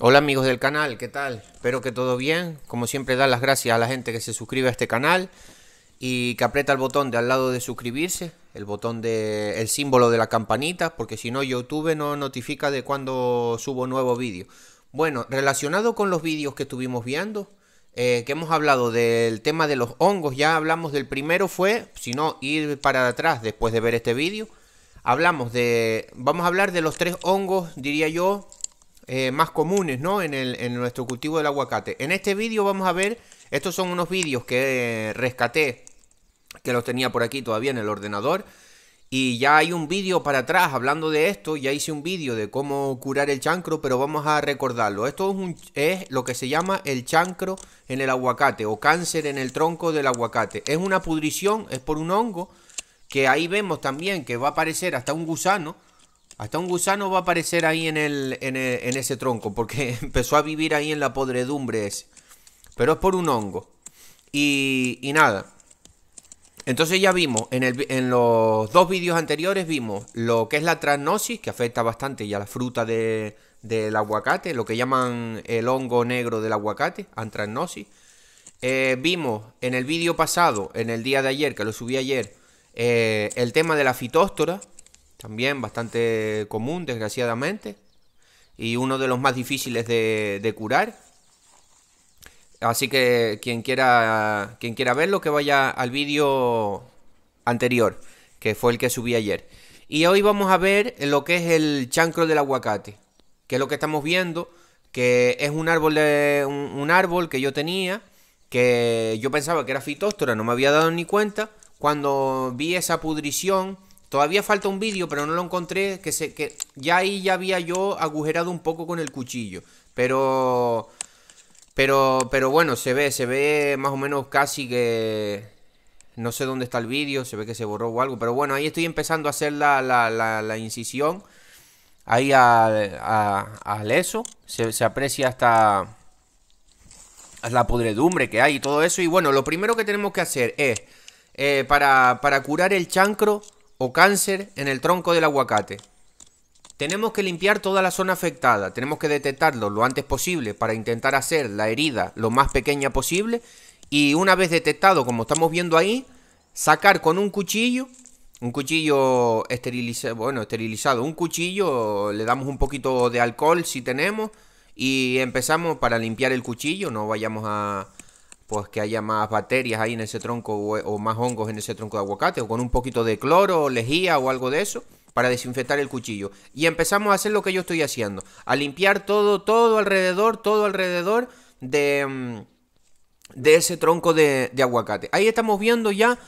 Hola amigos del canal, ¿qué tal? Espero que todo bien. Como siempre, dar las gracias a la gente que se suscribe a este canal y que aprieta el botón de al lado de suscribirse, el botón de el símbolo de la campanita, porque si no YouTube no notifica de cuando subo nuevo vídeo. Bueno, relacionado con los vídeos que estuvimos viendo, eh, que hemos hablado del tema de los hongos, ya hablamos del primero fue, si no ir para atrás después de ver este vídeo, hablamos de, vamos a hablar de los tres hongos, diría yo, eh, más comunes ¿no? en, el, en nuestro cultivo del aguacate. En este vídeo vamos a ver, estos son unos vídeos que eh, rescaté, que los tenía por aquí todavía en el ordenador. Y ya hay un vídeo para atrás hablando de esto, ya hice un vídeo de cómo curar el chancro, pero vamos a recordarlo. Esto es, lo que se llama el chancro en el aguacate o cáncer en el tronco del aguacate. Es una pudrición, es por un hongo, que ahí vemos también que va a aparecer hasta un gusano hasta un gusano va a aparecer ahí en, el, en, ese tronco, porque empezó a vivir ahí en la podredumbre Pero es por un hongo. Y, nada. Entonces ya vimos, en, los dos vídeos anteriores vimos lo que es la transnosis, que afecta bastante ya la fruta de, del aguacate, lo que llaman el hongo negro del aguacate, Antrasnosis eh, vimos en el vídeo pasado, en el día de ayer, que lo subí ayer, eh, el tema de la fitóstora, también bastante común, desgraciadamente, y uno de los más difíciles de, curar. Así que quien quiera, quien quiera verlo, que vaya al vídeo anterior, que fue el que subí ayer. Y hoy vamos a ver lo que es el chancro del aguacate, que es lo que estamos viendo, que es un árbol, un, un árbol que yo tenía, que yo pensaba que era fitóstora, no me había dado ni cuenta. Cuando vi esa pudrición Todavía falta un vídeo, pero no lo encontré. Que, se, que ya ahí ya había yo agujerado un poco con el cuchillo. Pero. Pero. Pero bueno, se ve, se ve más o menos casi que. No sé dónde está el vídeo, se ve que se borró o algo. Pero bueno, ahí estoy empezando a hacer la, incisión. Ahí al, eso. Se, aprecia hasta la podredumbre que hay y todo eso. Y bueno, lo primero que tenemos que hacer es, eh, para, para, curar el chancro, o cáncer en el tronco del aguacate. Tenemos que limpiar toda la zona afectada, tenemos que detectarlo lo antes posible para intentar hacer la herida lo más pequeña posible y una vez detectado, como estamos viendo ahí, sacar con un cuchillo, un cuchillo esterilizado, bueno, esterilizado, un cuchillo, le damos un poquito de alcohol si tenemos y empezamos para limpiar el cuchillo, no vayamos a pues que haya más bacterias ahí en ese tronco o, más hongos en ese tronco de aguacate, o con un poquito de cloro, o lejía o algo de eso, para desinfectar el cuchillo. Y empezamos a hacer lo que yo estoy haciendo, a limpiar todo, todo alrededor, todo alrededor de, mm, de ese tronco de, de aguacate. Ahí estamos viendo ya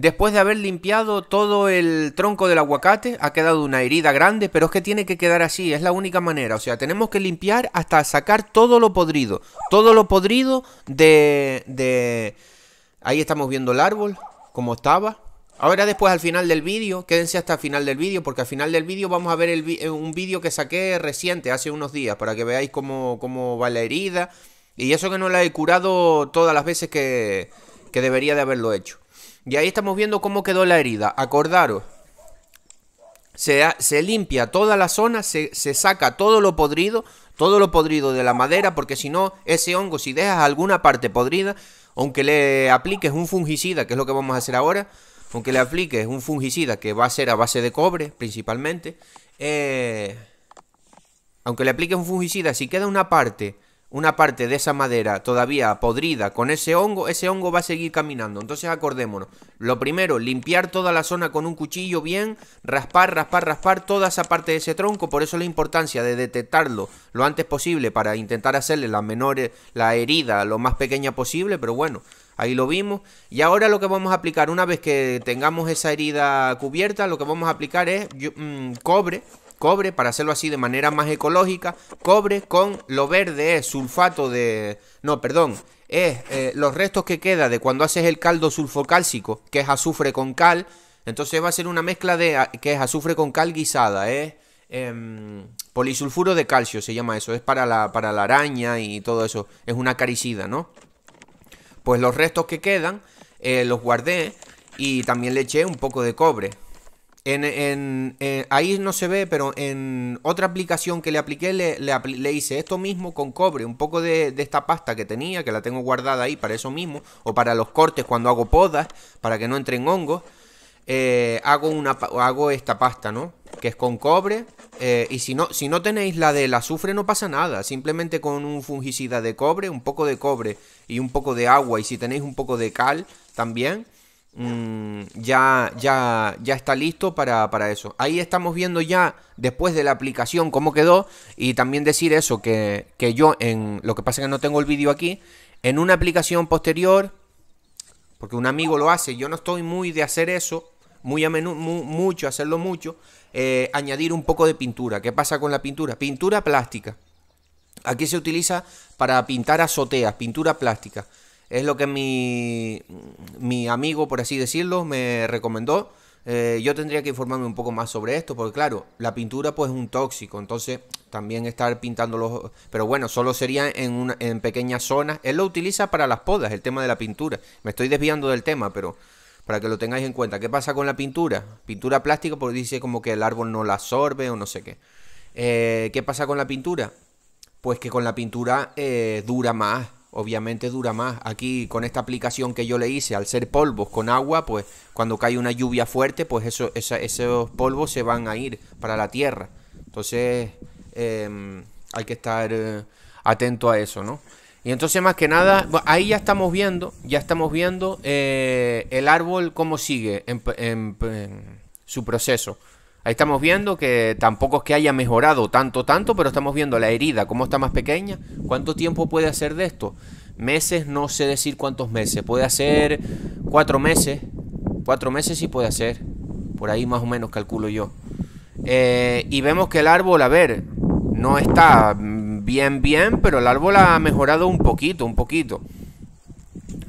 Después de haber limpiado todo el tronco del aguacate, ha quedado una herida grande, pero es que tiene que quedar así, es la única manera. O sea, tenemos que limpiar hasta sacar todo lo podrido. Todo lo podrido de... de... Ahí estamos viendo el árbol, como estaba. Ahora después al final del vídeo, quédense hasta el final del vídeo, porque al final del vídeo vamos a ver eh, un vídeo que saqué reciente, hace unos días, para que veáis cómo, cómo va la herida. Y eso que no la he curado todas las veces que, que debería de haberlo hecho. Y ahí estamos viendo cómo quedó la herida. Acordaros. Se, limpia toda la zona, se, saca todo lo podrido, todo lo podrido de la madera, porque si no, ese hongo, si dejas alguna parte podrida, aunque le apliques un fungicida, que es lo que vamos a hacer ahora, aunque le apliques un fungicida que va a ser a base de cobre principalmente, eh, aunque le apliques un fungicida, si queda una parte una parte de esa madera todavía podrida con ese hongo, ese hongo va a seguir caminando. Entonces acordémonos, lo primero, limpiar toda la zona con un cuchillo bien, raspar, raspar, raspar toda esa parte de ese tronco. Por eso la importancia de detectarlo lo antes posible para intentar hacerle la menor, eh, la herida lo más pequeña posible, pero bueno. Ahí lo vimos. Y ahora lo que vamos a aplicar, una vez que tengamos esa herida cubierta, lo que vamos a aplicar es mm, cobre cobre, para hacerlo así de manera más ecológica, cobre con lo verde es eh, sulfato de... No, perdón, es eh, eh, los restos que queda de cuando haces el caldo sulfocálcico, que es azufre con cal, entonces va a ser una mezcla de... Ah, que es azufre con cal guisada, es... Em, polisulfuro de calcio se llama eso, es para la, para la araña y todo eso, es una caricida, ¿no? Pues los restos que quedan los guardé y también le eché un poco de cobre, en, en, eh, ahí no se ve, pero en otra aplicación que le apliqué le, hice esto mismo con cobre, un poco de, de, esta pasta que tenía, que la tengo guardada ahí para eso mismo, o para los cortes cuando hago podas, para que no entren hongos. Eh, hago, una, hago esta pasta, ¿no? Que es con cobre. Eh, y si no, si no tenéis la del azufre no pasa nada. Simplemente con un fungicida de cobre, un poco de cobre y un poco de agua. Y si tenéis un poco de cal también Mm, ya, ya, ya está listo para, eso. Ahí estamos viendo ya después de la aplicación cómo quedó y también decir eso, que, yo en lo que pasa es que no tengo el vídeo aquí, en una aplicación posterior, porque un amigo lo hace, yo no estoy muy de hacer eso, muy a menudo, mucho, hacerlo mucho, eh, añadir un poco de pintura. ¿Qué pasa con la pintura? Pintura plástica. Aquí se utiliza para pintar azoteas, pintura plástica. Es lo que mi, mi amigo, por así decirlo, me recomendó. Eh, yo tendría que informarme un poco más sobre esto, porque claro, la pintura pues es un tóxico, entonces también estar pintando los... Pero bueno, solo sería en, pequeñas zonas. Él lo utiliza para las podas, el tema de la pintura. Me estoy desviando del tema, pero para que lo tengáis en cuenta. ¿Qué pasa con la pintura? Pintura plástica, porque dice como que el árbol no la absorbe o no sé qué. Eh, ¿Qué pasa con la pintura? Pues que con la pintura eh, dura más obviamente dura más. Aquí con esta aplicación que yo le hice, al ser polvos con agua, pues cuando cae una lluvia fuerte, pues eso, esos polvos se van a ir para la tierra. Entonces em, hay que estar eh, atento a eso, ¿no? Y entonces más que nada, ahí ya estamos viendo, ya estamos viendo eh, el árbol cómo sigue en su proceso. Ahí estamos viendo que tampoco es que haya mejorado tanto, tanto, pero estamos viendo la herida, cómo está más pequeña. ¿Cuánto tiempo puede hacer de esto? Meses, no sé decir cuántos meses. Puede hacer cuatro meses. Cuatro meses sí puede hacer. Por ahí más o menos calculo yo. Eh, y vemos que el árbol, a ver, no está bien, bien, pero el árbol ha mejorado un poquito, un poquito.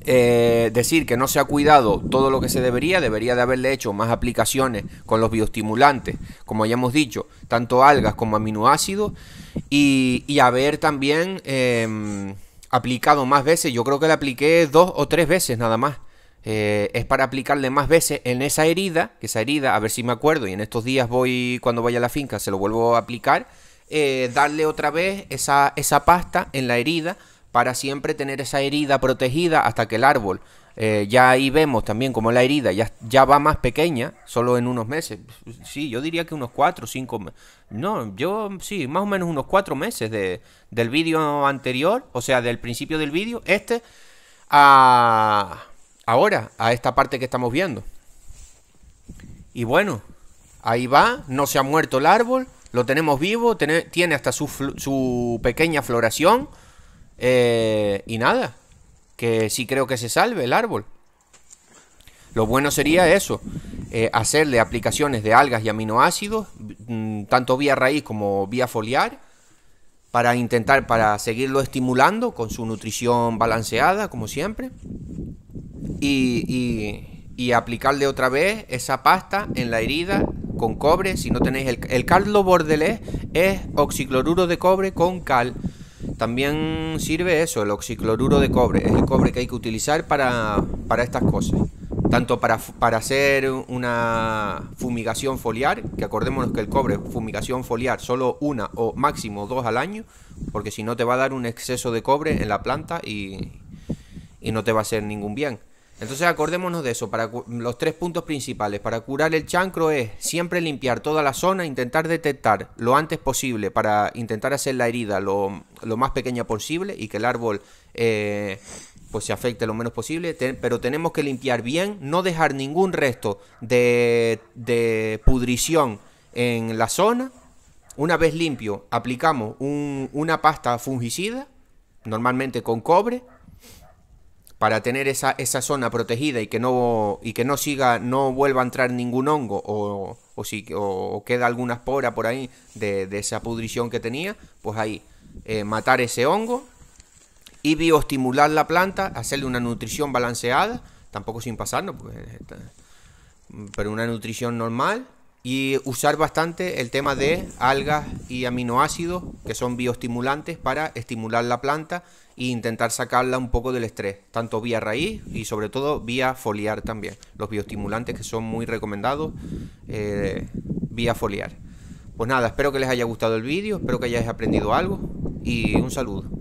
Eh, decir que no se ha cuidado todo lo que se debería, debería de haberle hecho más aplicaciones con los bioestimulantes, como ya hemos dicho, tanto algas como aminoácidos, y, haber también em, aplicado más veces, yo creo que le apliqué dos o tres veces nada más. Eh, es para aplicarle más veces en esa herida, que esa herida, a ver si me acuerdo, y en estos días voy, cuando vaya a la finca, se lo vuelvo a aplicar, eh, darle otra vez esa, esa pasta en la herida para siempre tener esa herida protegida hasta que el árbol, eh, ya ahí vemos también como la herida ya, ya va más pequeña, solo en unos meses. Sí, yo diría que unos cuatro o 5 No, yo sí, más o menos unos cuatro meses del vídeo anterior, o sea, del principio del vídeo, este, a ahora, a esta parte que estamos viendo. Y bueno, ahí va, no se ha muerto el árbol, lo tenemos vivo, tiene, tiene hasta su, su pequeña floración. Eh, y nada, que sí creo que se salve el árbol. Lo bueno sería eso, eh, hacerle aplicaciones de algas y aminoácidos, mm, tanto vía raíz como vía foliar, para intentar, para seguirlo estimulando con su nutrición balanceada, como siempre, y, aplicarle otra vez esa pasta en la herida con cobre, si no tenéis el, el caldo bordelés, es oxicloruro de cobre con cal. También sirve eso, el oxicloruro de cobre. Es el cobre que hay que utilizar para, estas cosas. Tanto para, hacer una fumigación foliar, que acordémonos que el cobre, fumigación foliar, solo una o máximo dos al año, porque si no te va a dar un exceso de cobre en la planta y no te va a hacer ningún bien. Entonces acordémonos de eso, para los tres puntos principales para curar el chancro es siempre limpiar toda la zona, intentar detectar lo antes posible para intentar hacer la herida lo, más pequeña posible y que el árbol eh, pues se afecte lo menos posible, pero tenemos que limpiar bien, no dejar ningún resto de, de pudrición en la zona. Una vez limpio, aplicamos una pasta fungicida, normalmente con cobre, para tener esa, esa zona protegida y que no y que no siga no vuelva a entrar ningún hongo o, si queda alguna espora por ahí de, esa pudrición que tenía pues ahí eh, matar ese hongo y bioestimular la planta hacerle una nutrición balanceada tampoco sin pasarnos eh, pero una nutrición normal y usar bastante el tema de algas y aminoácidos, que son bioestimulantes, para estimular la planta e intentar sacarla un poco del estrés, tanto vía raíz y sobre todo vía foliar también. Los bioestimulantes que son muy recomendados eh, vía foliar. Pues nada, espero que les haya gustado el vídeo, espero que hayáis aprendido algo y un saludo.